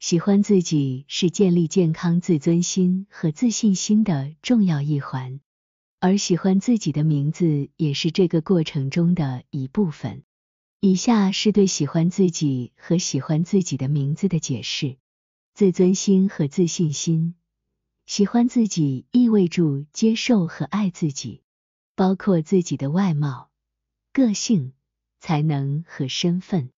喜欢自己是建立健康自尊心和自信心的重要一环，而喜欢自己的名字也是这个过程中的一部分。以下是对喜欢自己和喜欢自己的名字的解释：自尊心和自信心。喜欢自己意味着接受和爱自己，包括自己的外貌、个性、才能和身份。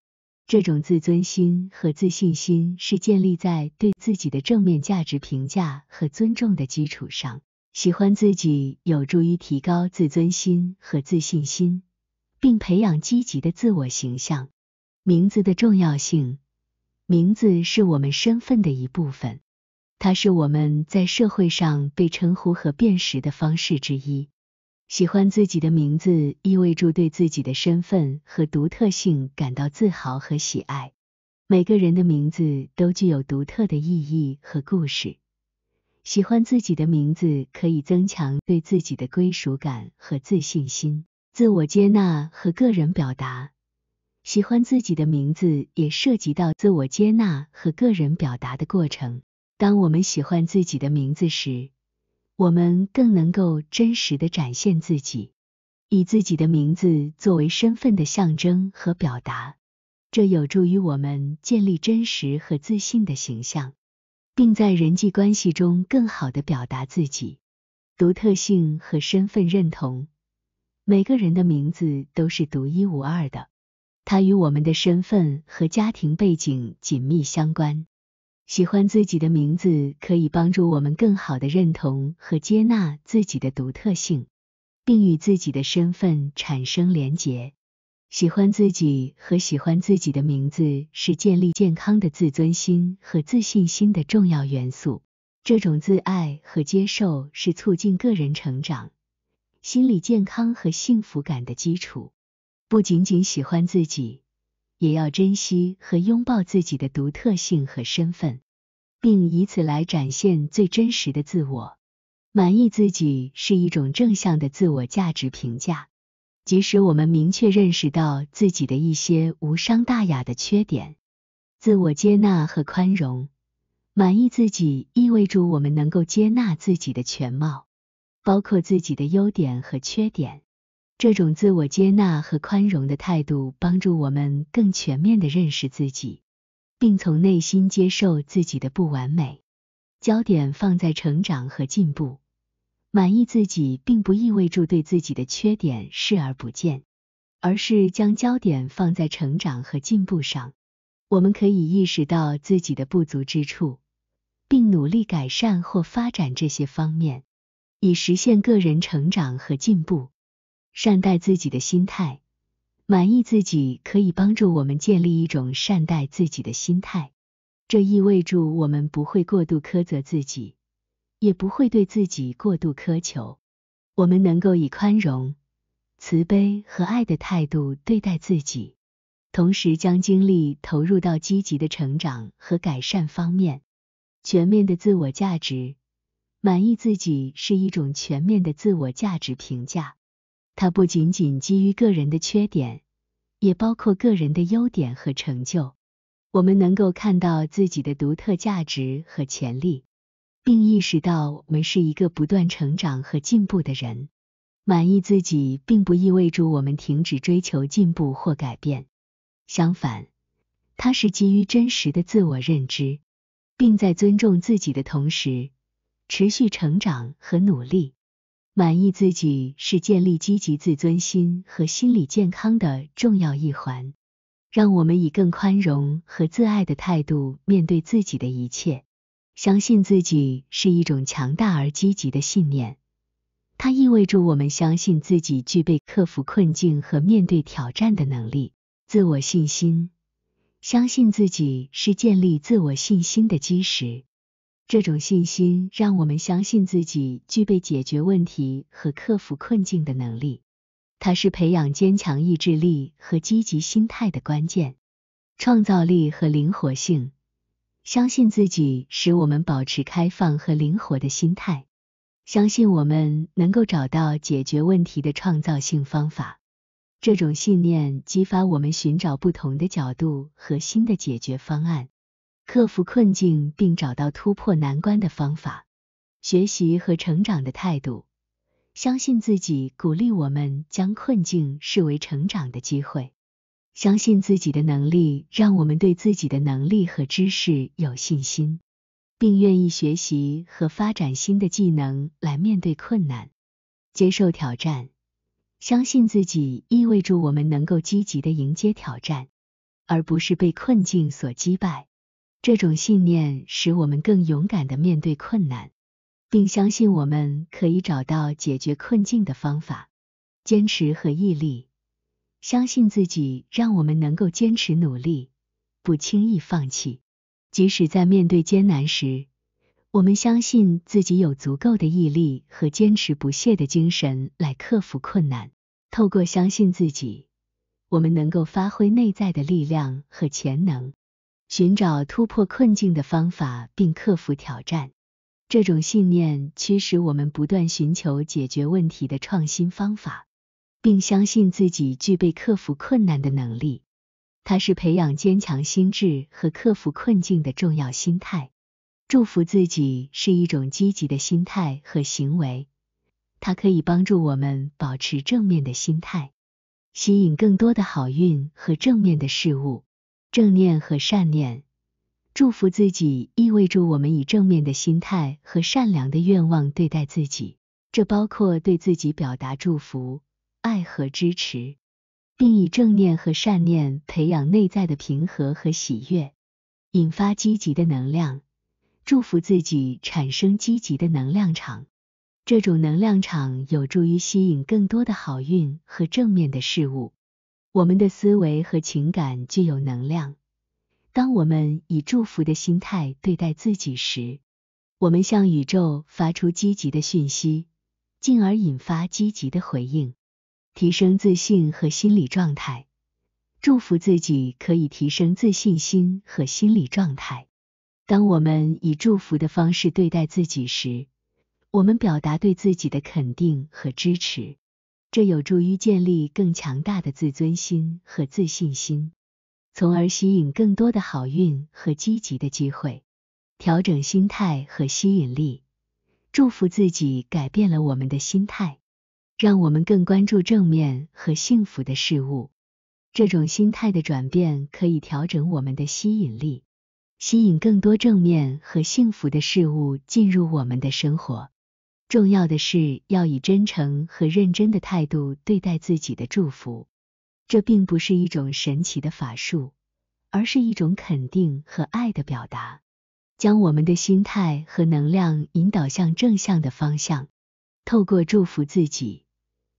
这种自尊心和自信心是建立在对自己的正面价值评价和尊重的基础上。喜欢自己有助于提高自尊心和自信心，并培养积极的自我形象。名字的重要性，名字是我们身份的一部分，它是我们在社会上被称呼和辨识的方式之一。喜欢自己的名字，意味着对自己的身份和独特性感到自豪和喜爱。每个人的名字都具有独特的意义和故事。喜欢自己的名字可以增强对自己的归属感和自信心、自我接纳和个人表达。喜欢自己的名字也涉及到自我接纳和个人表达的过程。当我们喜欢自己的名字时，我们更能够真实的展现自己，以自己的名字作为身份的象征和表达，这有助于我们建立真实和自信的形象，并在人际关系中更好的表达自己、独特性和身份认同。每个人的名字都是独一无二的，它与我们的身份和家庭背景紧密相关。喜欢自己的名字可以帮助我们更好的认同和接纳自己的独特性，并与自己的身份产生连结。喜欢自己和喜欢自己的名字是建立健康的自尊心和自信心的重要元素。这种自爱和接受是促进个人成长、心理健康和幸福感的基础。不仅仅喜欢自己。也要珍惜和拥抱自己的独特性和身份，并以此来展现最真实的自我。满意自己是一种正向的自我价值评价，即使我们明确认识到自己的一些无伤大雅的缺点。自我接纳和宽容，满意自己意味着我们能够接纳自己的全貌，包括自己的优点和缺点。这种自我接纳和宽容的态度，帮助我们更全面的认识自己，并从内心接受自己的不完美。焦点放在成长和进步，满意自己并不意味着对自己的缺点视而不见，而是将焦点放在成长和进步上。我们可以意识到自己的不足之处，并努力改善或发展这些方面，以实现个人成长和进步。善待自己的心态，满意自己可以帮助我们建立一种善待自己的心态。这意味着我们不会过度苛责自己，也不会对自己过度苛求。我们能够以宽容、慈悲和爱的态度对待自己，同时将精力投入到积极的成长和改善方面。全面的自我价值，满意自己是一种全面的自我价值评价。它不仅仅基于个人的缺点，也包括个人的优点和成就。我们能够看到自己的独特价值和潜力，并意识到我们是一个不断成长和进步的人。满意自己并不意味着我们停止追求进步或改变。相反，它是基于真实的自我认知，并在尊重自己的同时，持续成长和努力。满意自己是建立积极自尊心和心理健康的重要一环。让我们以更宽容和自爱的态度面对自己的一切。相信自己是一种强大而积极的信念，它意味着我们相信自己具备克服困境和面对挑战的能力。自我信心，相信自己是建立自我信心的基石。这种信心让我们相信自己具备解决问题和克服困境的能力，它是培养坚强意志力和积极心态的关键。创造力和灵活性，相信自己使我们保持开放和灵活的心态，相信我们能够找到解决问题的创造性方法。这种信念激发我们寻找不同的角度和新的解决方案。克服困境并找到突破难关的方法，学习和成长的态度，相信自己，鼓励我们将困境视为成长的机会；相信自己的能力，让我们对自己的能力和知识有信心，并愿意学习和发展新的技能来面对困难，接受挑战。相信自己意味着我们能够积极的迎接挑战，而不是被困境所击败。这种信念使我们更勇敢地面对困难，并相信我们可以找到解决困境的方法。坚持和毅力，相信自己，让我们能够坚持努力，不轻易放弃。即使在面对艰难时，我们相信自己有足够的毅力和坚持不懈的精神来克服困难。透过相信自己，我们能够发挥内在的力量和潜能。寻找突破困境的方法并克服挑战，这种信念驱使我们不断寻求解决问题的创新方法，并相信自己具备克服困难的能力。它是培养坚强心智和克服困境的重要心态。祝福自己是一种积极的心态和行为，它可以帮助我们保持正面的心态，吸引更多的好运和正面的事物。正念和善念，祝福自己意味着我们以正面的心态和善良的愿望对待自己。这包括对自己表达祝福、爱和支持，并以正念和善念培养内在的平和和喜悦，引发积极的能量。祝福自己产生积极的能量场，这种能量场有助于吸引更多的好运和正面的事物。我们的思维和情感具有能量。当我们以祝福的心态对待自己时，我们向宇宙发出积极的讯息，进而引发积极的回应，提升自信和心理状态。祝福自己可以提升自信心和心理状态。当我们以祝福的方式对待自己时，我们表达对自己的肯定和支持。这有助于建立更强大的自尊心和自信心，从而吸引更多的好运和积极的机会。调整心态和吸引力，祝福自己，改变了我们的心态，让我们更关注正面和幸福的事物。这种心态的转变可以调整我们的吸引力，吸引更多正面和幸福的事物进入我们的生活。重要的是要以真诚和认真的态度对待自己的祝福，这并不是一种神奇的法术，而是一种肯定和爱的表达，将我们的心态和能量引导向正向的方向。透过祝福自己，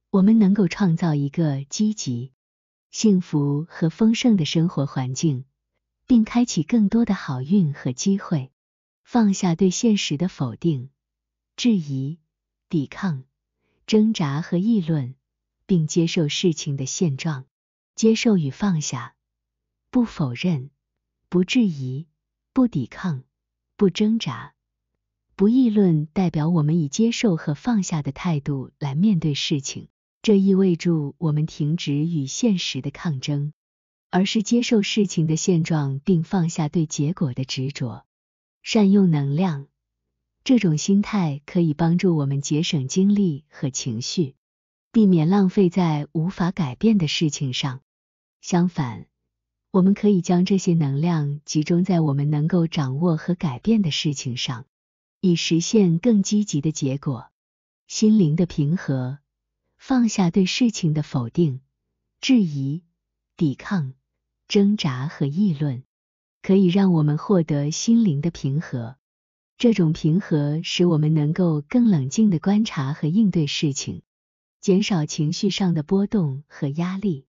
我们能够创造一个积极、幸福和丰盛的生活环境，并开启更多的好运和机会，放下对现实的否定、质疑。抵抗、挣扎和议论，并接受事情的现状；接受与放下，不否认、不质疑、不抵抗、不挣扎、不议论，代表我们以接受和放下的态度来面对事情。这意味着我们停止与现实的抗争，而是接受事情的现状，并放下对结果的执着。善用能量。这种心态可以帮助我们节省精力和情绪，避免浪费在无法改变的事情上。相反，我们可以将这些能量集中在我们能够掌握和改变的事情上，以实现更积极的结果。心灵的平和，放下对事情的否定、质疑、抵抗、挣扎和议论，可以让我们获得心灵的平和。这种平和使我们能够更冷静的观察和应对事情，减少情绪上的波动和压力，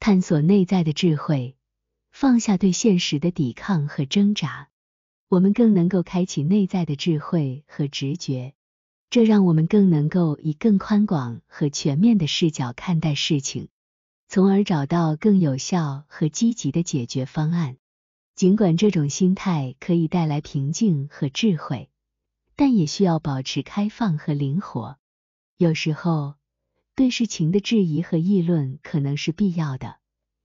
探索内在的智慧，放下对现实的抵抗和挣扎。我们更能够开启内在的智慧和直觉，这让我们更能够以更宽广和全面的视角看待事情，从而找到更有效和积极的解决方案。尽管这种心态可以带来平静和智慧，但也需要保持开放和灵活。有时候，对事情的质疑和议论可能是必要的，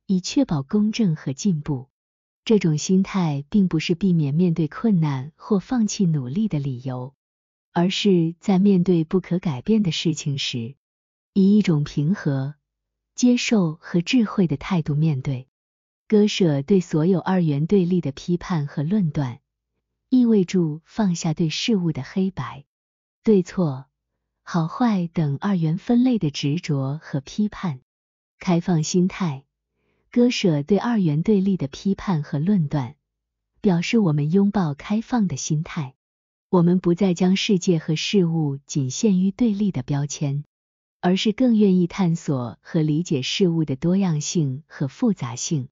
以确保公正和进步。这种心态并不是避免面对困难或放弃努力的理由，而是在面对不可改变的事情时，以一种平和、接受和智慧的态度面对。割舍对所有二元对立的批判和论断，意味着放下对事物的黑白、对错、好坏等二元分类的执着和批判，开放心态，割舍对二元对立的批判和论断，表示我们拥抱开放的心态，我们不再将世界和事物仅限于对立的标签，而是更愿意探索和理解事物的多样性和复杂性。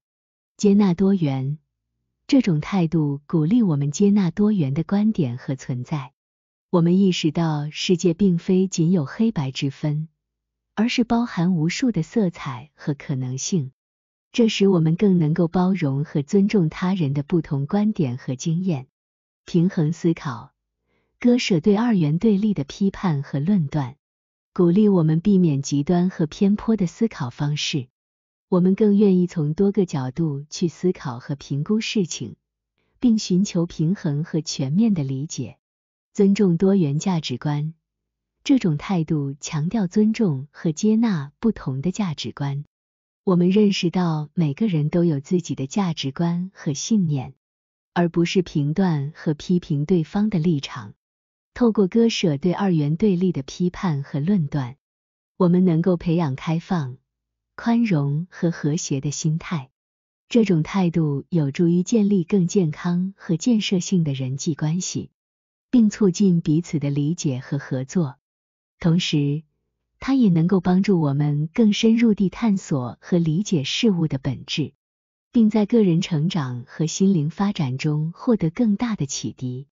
接纳多元这种态度，鼓励我们接纳多元的观点和存在。我们意识到世界并非仅有黑白之分，而是包含无数的色彩和可能性。这使我们更能够包容和尊重他人的不同观点和经验。平衡思考，割舍对二元对立的批判和论断，鼓励我们避免极端和偏颇的思考方式。我们更愿意从多个角度去思考和评估事情，并寻求平衡和全面的理解，尊重多元价值观。这种态度强调尊重和接纳不同的价值观。我们认识到每个人都有自己的价值观和信念，而不是评断和批评对方的立场。透过割舍对二元对立的批判和论断，我们能够培养开放。宽容和和谐的心态，这种态度有助于建立更健康和建设性的人际关系，并促进彼此的理解和合作。同时，它也能够帮助我们更深入地探索和理解事物的本质，并在个人成长和心灵发展中获得更大的启迪。